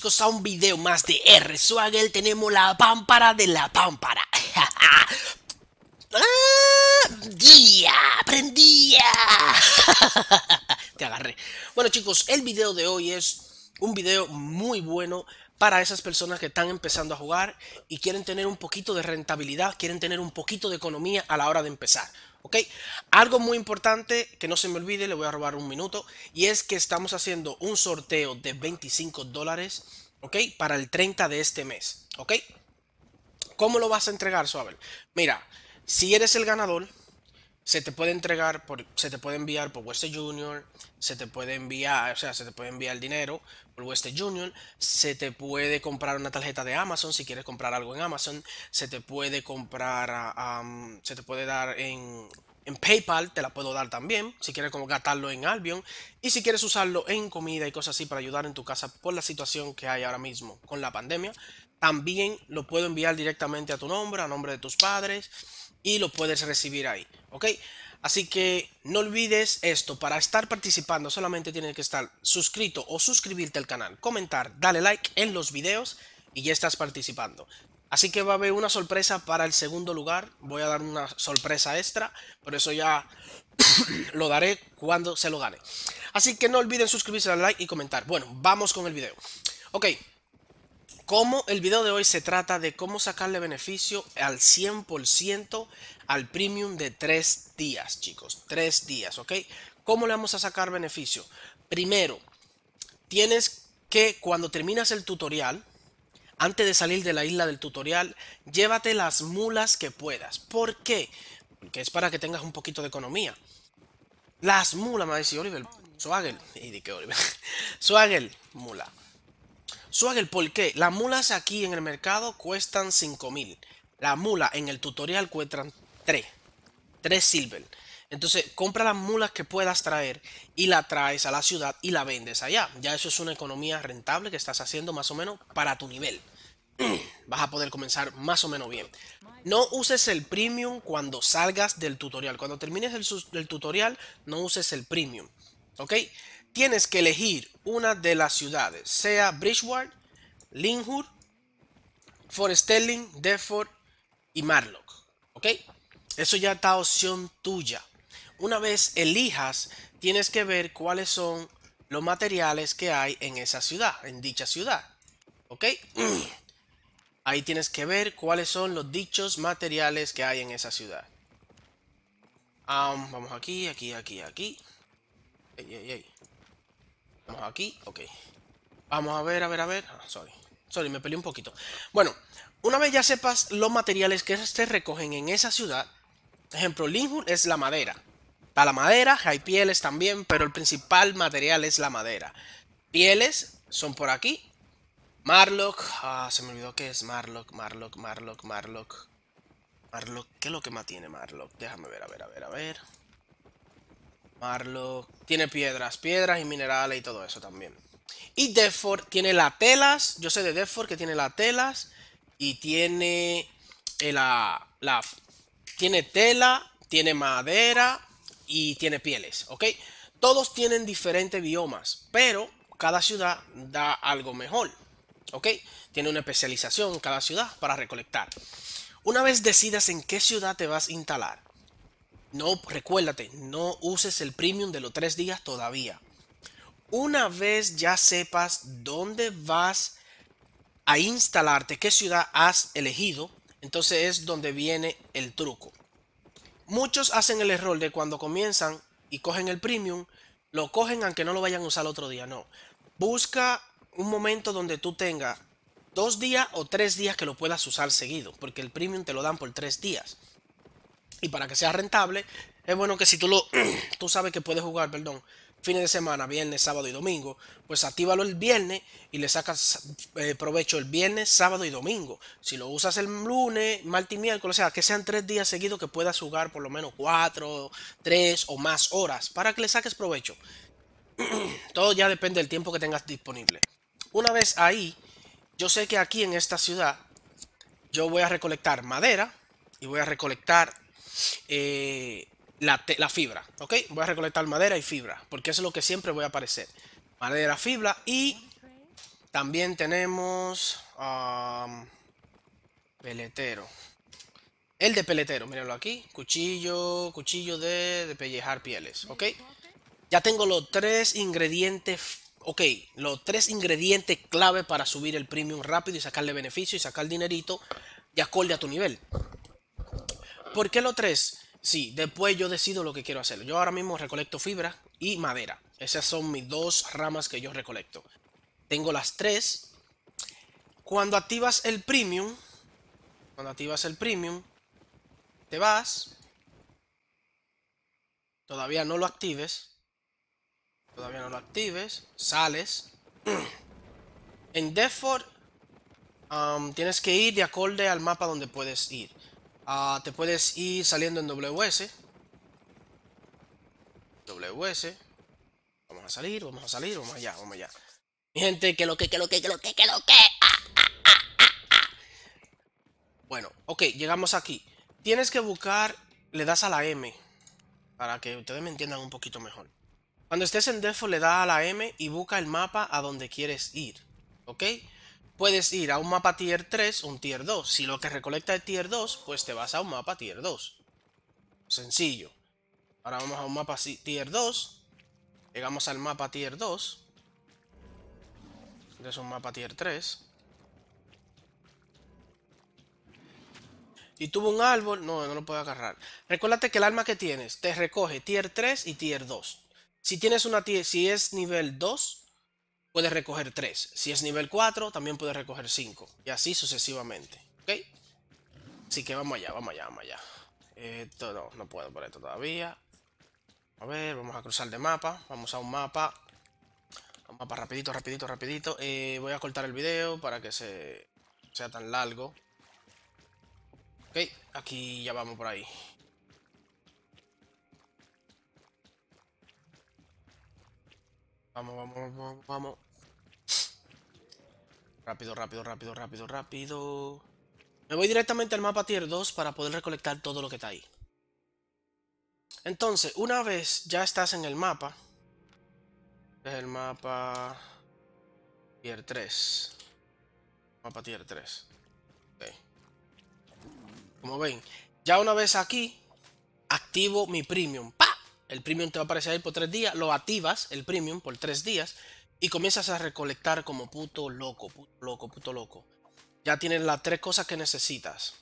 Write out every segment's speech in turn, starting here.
chicos a un video más de R Swaggle tenemos la pámpara de la pámpara. Ah, ¡Día! ¡Prendía! Te agarré. Bueno chicos, el video de hoy es un video muy bueno para esas personas que están empezando a jugar y quieren tener un poquito de rentabilidad, quieren tener un poquito de economía a la hora de empezar. ¿Ok? Algo muy importante que no se me olvide, le voy a robar un minuto, y es que estamos haciendo un sorteo de 25 dólares, ¿ok? Para el 30 de este mes, ¿ok? ¿Cómo lo vas a entregar, Suave? Mira, si eres el ganador, se te puede entregar, por, se te puede enviar por West Junior, se te puede enviar, o sea, se te puede enviar el dinero por West Junior, se te puede comprar una tarjeta de Amazon si quieres comprar algo en Amazon, se te puede comprar, um, se te puede dar en, en, PayPal, te la puedo dar también, si quieres como gastarlo en Albion, y si quieres usarlo en comida y cosas así para ayudar en tu casa por la situación que hay ahora mismo con la pandemia, también lo puedo enviar directamente a tu nombre, a nombre de tus padres, y lo puedes recibir ahí. ¿ok? Así que no olvides esto, para estar participando solamente tienes que estar suscrito o suscribirte al canal, comentar, dale like en los videos y ya estás participando. Así que va a haber una sorpresa para el segundo lugar, voy a dar una sorpresa extra, por eso ya lo daré cuando se lo gane. Así que no olviden suscribirse, al like y comentar. Bueno, vamos con el video. Ok, como el video de hoy se trata de cómo sacarle beneficio al 100% al premium de tres días, chicos. Tres días, ¿ok? ¿Cómo le vamos a sacar beneficio? Primero, tienes que cuando terminas el tutorial, antes de salir de la isla del tutorial, llévate las mulas que puedas. ¿Por qué? Porque es para que tengas un poquito de economía. Las mulas, me va a Oliver. Y de qué Oliver. Swagel, mula. Swagger, ¿por qué? Las mulas aquí en el mercado cuestan 5000. la mula en el tutorial cuestan 3. 3 silver. Entonces, compra las mulas que puedas traer y la traes a la ciudad y la vendes allá. Ya eso es una economía rentable que estás haciendo más o menos para tu nivel. Vas a poder comenzar más o menos bien. No uses el premium cuando salgas del tutorial. Cuando termines el, el tutorial, no uses el premium. ¿Ok? tienes que elegir una de las ciudades, sea Bridgewater, Linhur, Fort Sterling, y Marlock. ¿Ok? Eso ya está opción tuya. Una vez elijas, tienes que ver cuáles son los materiales que hay en esa ciudad, en dicha ciudad. ¿Ok? Ahí tienes que ver cuáles son los dichos materiales que hay en esa ciudad. Ah, vamos aquí, aquí, aquí, aquí. Ey, ey, ey aquí, ok. Vamos a ver, a ver, a ver. Ah, sorry. Sorry, me peleé un poquito. Bueno, una vez ya sepas los materiales que se recogen en esa ciudad, ejemplo, Linhul es la madera. Para la madera, hay pieles también, pero el principal material es la madera. Pieles son por aquí. Marlock, ah, se me olvidó que es Marlock, Marlock, Marlock, Marlock. Marlock, ¿qué es lo que más tiene Marlock? Déjame ver, a ver, a ver, a ver. Marlo tiene piedras, piedras y minerales y todo eso también. Y Deford tiene las telas. Yo sé de Deford que tiene las telas. Y tiene eh, la, la. Tiene tela, tiene madera y tiene pieles. ¿Ok? Todos tienen diferentes biomas. Pero cada ciudad da algo mejor. ¿Ok? Tiene una especialización cada ciudad para recolectar. Una vez decidas en qué ciudad te vas a instalar, no, recuérdate, no uses el premium de los tres días todavía. Una vez ya sepas dónde vas a instalarte, qué ciudad has elegido, entonces es donde viene el truco. Muchos hacen el error de cuando comienzan y cogen el premium, lo cogen aunque no lo vayan a usar el otro día, no. Busca un momento donde tú tengas dos días o tres días que lo puedas usar seguido, porque el premium te lo dan por tres días. Y para que sea rentable, es bueno que si tú lo tú sabes que puedes jugar, perdón, fines de semana, viernes, sábado y domingo, pues actívalo el viernes y le sacas eh, provecho el viernes, sábado y domingo. Si lo usas el lunes, martes y miércoles, o sea, que sean tres días seguidos que puedas jugar por lo menos cuatro, tres o más horas para que le saques provecho. Todo ya depende del tiempo que tengas disponible. Una vez ahí, yo sé que aquí en esta ciudad, yo voy a recolectar madera y voy a recolectar eh, la, fibra, ¿ok? Voy a recolectar madera y fibra, porque eso es lo que siempre voy a aparecer. Madera, fibra y también tenemos um, peletero. El de peletero, mírenlo aquí. Cuchillo, cuchillo de, pellejar pieles, ¿ok? Ya tengo los tres ingredientes ok, los tres ingredientes clave para subir el premium rápido y sacarle beneficio y sacar dinerito de acorde a tu nivel. ¿Por qué los tres? Sí, después yo decido lo que quiero hacer. Yo ahora mismo recolecto fibra y madera. Esas son mis dos ramas que yo recolecto. Tengo las tres. Cuando activas el premium, cuando activas el premium, te vas. Todavía no lo actives. Todavía no lo actives. Sales. en Deford um, tienes que ir de acorde al mapa donde puedes ir. Ah, te puedes ir saliendo en WS. WS. Vamos a salir, vamos a salir, vamos allá, vamos allá. Mi gente, que lo que, que lo que, que lo que, que lo que. Ah, ah, bueno, ok, llegamos aquí. Tienes que buscar, le das a la M. Para que ustedes me entiendan un poquito mejor. Cuando estés en Defo le das a la M y busca el mapa a donde quieres ir. ¿Ok? puedes ir a un mapa tier 3 o un tier 2. Si lo que recolecta es tier 2, pues te vas a un mapa tier 2. Sencillo. Ahora vamos a un mapa tier 2. Llegamos al mapa tier 2. es un mapa tier 3. y tuvo un árbol, no, no lo puedo agarrar. Recuérdate que el arma que tienes te recoge tier 3 y tier 2. Si tienes una si es nivel 2, puedes recoger 3. Si es nivel 4, también puede recoger 5. Y así sucesivamente. ¿Ok? Así que vamos allá, vamos allá, vamos allá. Esto no, no puedo por esto todavía. A ver, vamos a cruzar de mapa. Vamos a un mapa. Un mapa rapidito, rapidito, rapidito. Eh, voy a cortar el video para que se sea tan largo. Ok, aquí ya vamos por ahí. Vamos, vamos, vamos, vamos. Rápido, rápido, rápido, rápido, rápido. Me voy directamente al mapa tier 2 para poder recolectar todo lo que está ahí. Entonces, una vez ya estás en el mapa, es el mapa tier 3. Mapa tier 3. Como ven, ya una vez aquí, activo mi premium el premium te va a aparecer ahí por tres días, lo activas, el premium, por tres días, y comienzas a recolectar como puto loco, puto loco, puto loco. Ya tienes las tres cosas que necesitas.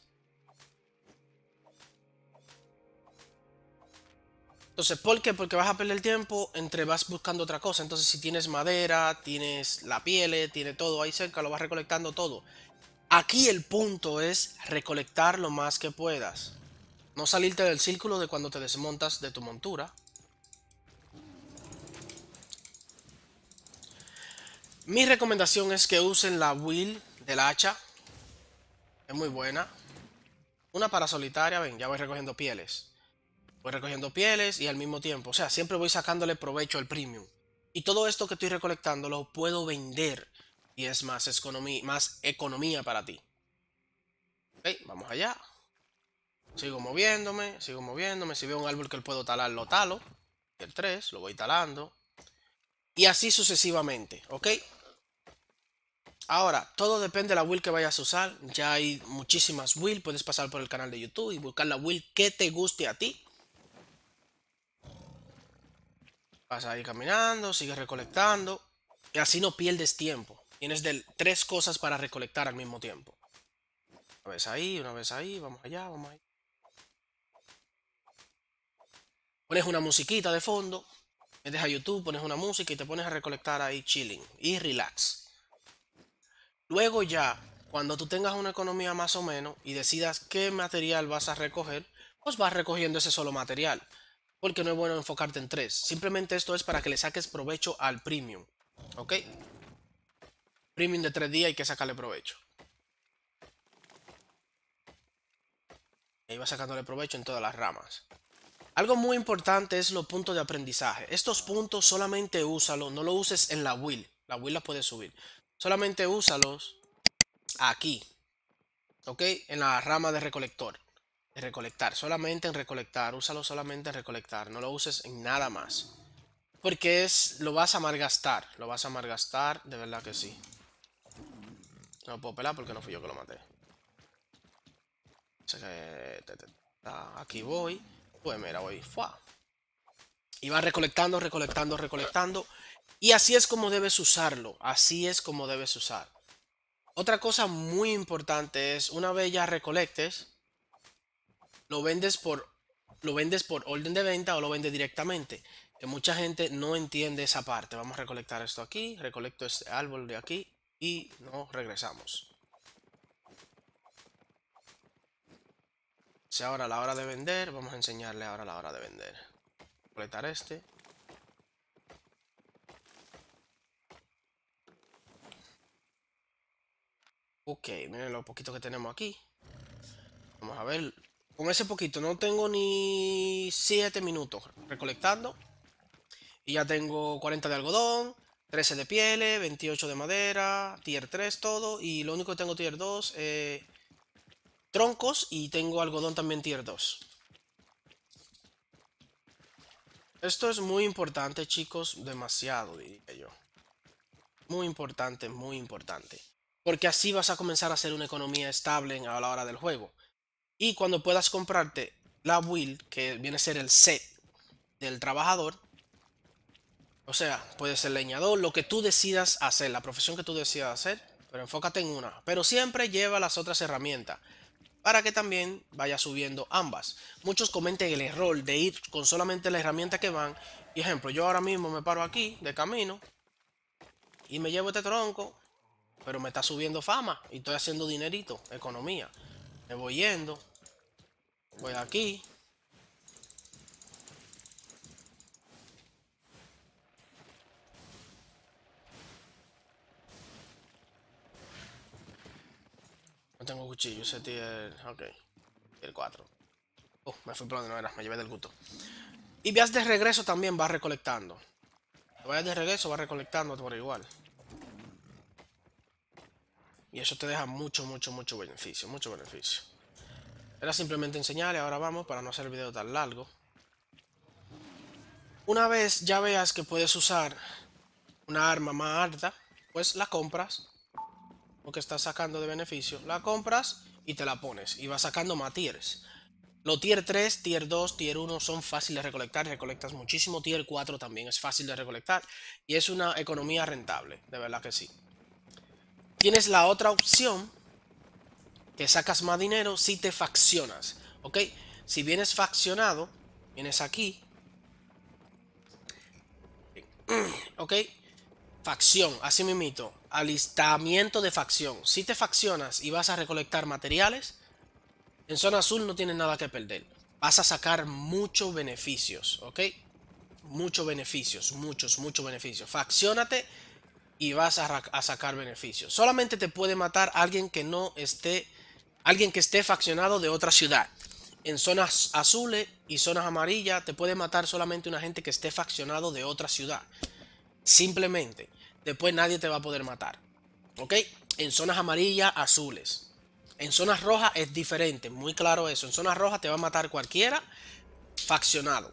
Entonces, ¿por qué? Porque vas a perder tiempo entre vas buscando otra cosa. Entonces, si tienes madera, tienes la piel, eh, tiene todo ahí cerca, lo vas recolectando todo. Aquí el punto es recolectar lo más que puedas. No salirte del círculo de cuando te desmontas de tu montura. Mi recomendación es que usen la wheel del hacha. Es muy buena. Una para solitaria, ven, ya voy recogiendo pieles. Voy recogiendo pieles y al mismo tiempo, o sea, siempre voy sacándole provecho al premium. Y todo esto que estoy recolectando lo puedo vender y es más, economía, más economía para ti. Ok, vamos allá. Sigo moviéndome, sigo moviéndome. Si veo un árbol que puedo talar, lo talo. El 3, lo voy talando. Y así sucesivamente, ¿ok? Ahora, todo depende de la will que vayas a usar. Ya hay muchísimas will. Puedes pasar por el canal de YouTube y buscar la will que te guste a ti. Vas a ir caminando, sigues recolectando. Y así no pierdes tiempo. Tienes tres cosas para recolectar al mismo tiempo. Una vez ahí, una vez ahí, vamos allá, vamos allá. Pones una musiquita de fondo, me a YouTube, pones una música y te pones a recolectar ahí chilling y relax. Luego ya, cuando tú tengas una economía más o menos y decidas qué material vas a recoger, pues vas recogiendo ese solo material. Porque no es bueno enfocarte en tres. Simplemente esto es para que le saques provecho al premium. ¿Ok? Premium de tres días y que sacarle provecho. ahí va sacándole provecho en todas las ramas. Algo muy importante es los puntos de aprendizaje. Estos puntos solamente úsalos, no lo uses en la will. La will la puedes subir. Solamente úsalos aquí. ¿Ok? En la rama de recolector. De recolectar. Solamente en recolectar. Úsalo solamente en recolectar. No lo uses en nada más. Porque es, lo vas a malgastar. Lo vas a malgastar. De verdad que sí. No lo puedo pelar porque no fui yo que lo maté. Aquí voy. Pues mira, voy. Y va recolectando, recolectando, recolectando. Y así es como debes usarlo. Así es como debes usar. Otra cosa muy importante es, una vez ya recolectes, lo vendes por, lo vendes por orden de venta o lo vendes directamente. Que mucha gente no entiende esa parte. Vamos a recolectar esto aquí, recolecto este árbol de aquí y nos regresamos. Si ahora la hora de vender, vamos a enseñarle ahora la hora de vender. Completar este. Ok, miren lo poquito que tenemos aquí. Vamos a ver. Con ese poquito no tengo ni 7 minutos recolectando. Y ya tengo 40 de algodón, 13 de pieles, 28 de madera, tier 3 todo. Y lo único que tengo tier 2 es... Eh, troncos y tengo algodón también tier 2. Esto es muy importante, chicos, demasiado, diría yo. Muy importante, muy importante. Porque así vas a comenzar a hacer una economía estable a la hora del juego. Y cuando puedas comprarte la will que viene a ser el set del trabajador, o sea, puede ser leñador, lo que tú decidas hacer, la profesión que tú decidas hacer, pero enfócate en una. Pero siempre lleva las otras herramientas para que también vaya subiendo ambas. Muchos comenten el error de ir con solamente la herramienta que van. Ejemplo, yo ahora mismo me paro aquí de camino y me llevo este tronco, pero me está subiendo fama y estoy haciendo dinerito, economía. Me voy yendo, voy aquí, Cuchillo, ese tier... Ok. el 4. Oh, me fui por donde no era. Me llevé del gusto. Y veas de regreso también vas recolectando. vayas de regreso, vas recolectando por igual. Y eso te deja mucho, mucho, mucho beneficio. Mucho beneficio. Era simplemente enseñarle. Ahora vamos para no hacer el video tan largo. Una vez ya veas que puedes usar una arma más alta, pues la compras que estás sacando de beneficio, la compras y te la pones. Y vas sacando más tiers. Lo tier 3, tier 2, tier 1 son fáciles de recolectar, recolectas muchísimo. Tier 4 también es fácil de recolectar y es una economía rentable, de verdad que sí. Tienes la otra opción, que sacas más dinero si te faccionas, ¿ok? Si vienes faccionado, vienes aquí, ¿ok? Facción, así mismito. Alistamiento de facción. Si te faccionas y vas a recolectar materiales, en zona azul no tienes nada que perder. Vas a sacar muchos beneficios, ¿ok? Muchos beneficios, muchos, muchos beneficios. Facciónate y vas a, a sacar beneficios. Solamente te puede matar alguien que no esté, alguien que esté faccionado de otra ciudad. En zonas azules y zonas amarillas te puede matar solamente una gente que esté faccionado de otra ciudad. Simplemente, después nadie te va a poder matar. ¿Ok? En zonas amarillas, azules. En zonas rojas es diferente, muy claro eso. En zonas rojas te va a matar cualquiera faccionado.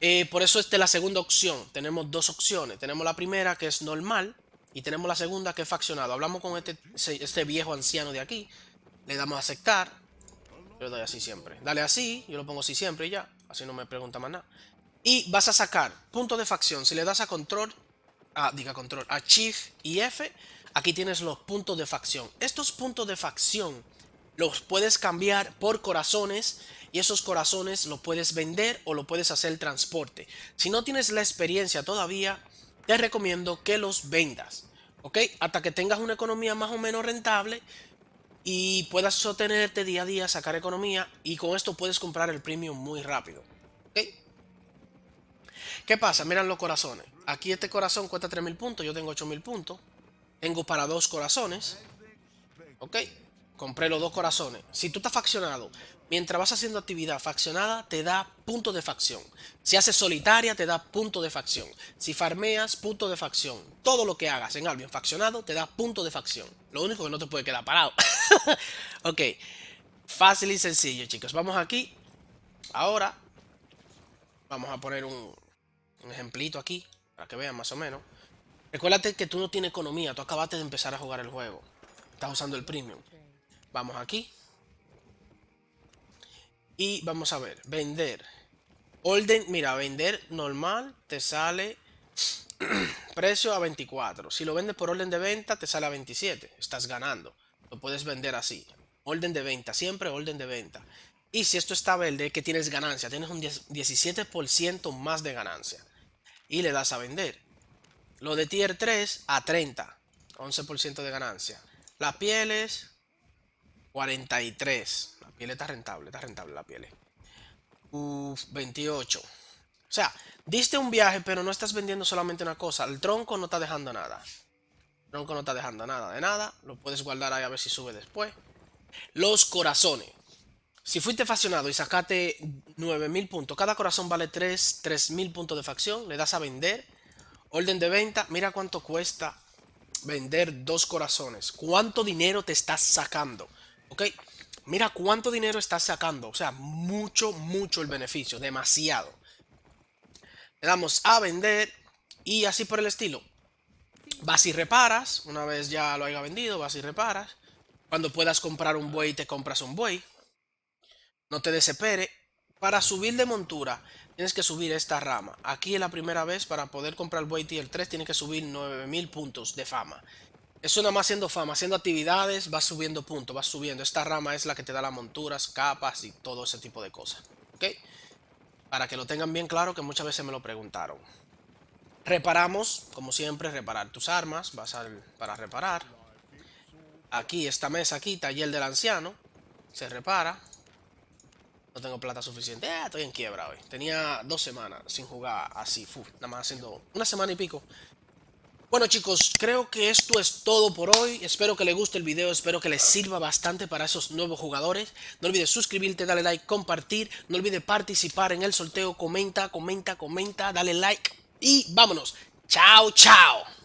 Eh, por eso esta es la segunda opción. Tenemos dos opciones. Tenemos la primera que es normal y tenemos la segunda que es faccionado. Hablamos con este, este viejo anciano de aquí. Le damos a aceptar. Yo doy así siempre. Dale así, yo lo pongo así siempre y ya. Así no me pregunta más nada. Y vas a sacar punto de facción. Si le das a control, a, diga control, a shift y F, aquí tienes los puntos de facción. Estos puntos de facción los puedes cambiar por corazones y esos corazones los puedes vender o lo puedes hacer transporte. Si no tienes la experiencia todavía, te recomiendo que los vendas, ¿ok? Hasta que tengas una economía más o menos rentable y puedas sostenerte día a día, sacar economía y con esto puedes comprar el premium muy rápido, ¿ok? ¿Qué pasa? Miran los corazones. Aquí este corazón cuesta 3.000 puntos, yo tengo 8.000 puntos. Tengo para dos corazones. ¿Ok? Compré los dos corazones. Si tú estás faccionado, mientras vas haciendo actividad faccionada, te da punto de facción. Si haces solitaria, te da punto de facción. Si farmeas, punto de facción. Todo lo que hagas en Albion faccionado, te da punto de facción. Lo único que no te puede quedar parado. ok. Fácil y sencillo, chicos. Vamos aquí. Ahora, vamos a poner un un ejemplito aquí, para que vean más o menos. Recuérdate que tú no tienes economía, tú acabaste de empezar a jugar el juego. Estás usando el premium. Vamos aquí. Y vamos a ver, vender. Orden, mira, vender normal te sale precio a 24. Si lo vendes por orden de venta te sale a 27. Estás ganando. Lo puedes vender así. Orden de venta, siempre orden de venta. Y si esto está verde, que tienes ganancia, tienes un 17% más de ganancia y le das a vender. Lo de tier 3 a 30, 11% de ganancia. Las pieles, 43. La piel está rentable, está rentable la piel. Uf, 28. O sea, diste un viaje, pero no estás vendiendo solamente una cosa. El tronco no está dejando nada. El tronco no está dejando nada de nada. Lo puedes guardar ahí a ver si sube después. Los corazones. Si fuiste faccionado y sacaste 9000 puntos, cada corazón vale 3000 puntos de facción, le das a vender. Orden de venta, mira cuánto cuesta vender dos corazones. ¿Cuánto dinero te estás sacando? ¿Ok? Mira cuánto dinero estás sacando. O sea, mucho, mucho el beneficio. Demasiado. Le damos a vender y así por el estilo. Vas y reparas. Una vez ya lo haya vendido, vas y reparas. Cuando puedas comprar un buey, te compras un buey. No te desespere. Para subir de montura tienes que subir esta rama. Aquí es la primera vez para poder comprar el buey tier 3 tienes que subir 9000 puntos de fama. Eso nada más haciendo fama, haciendo actividades, vas subiendo puntos, vas subiendo. Esta rama es la que te da las monturas, capas y todo ese tipo de cosas. ¿Ok? Para que lo tengan bien claro que muchas veces me lo preguntaron. Reparamos, como siempre, reparar tus armas. Vas al, para reparar. Aquí, esta mesa aquí, taller del anciano. Se repara no tengo plata suficiente, ah, estoy en quiebra hoy. Tenía dos semanas sin jugar así, nada más haciendo una semana y pico. Bueno chicos, creo que esto es todo por hoy. Espero que les guste el video, espero que les sirva bastante para esos nuevos jugadores. No olvides suscribirte, darle like, compartir. No olvides participar en el sorteo. Comenta, comenta, comenta, dale like. Y vámonos. Chao, chao.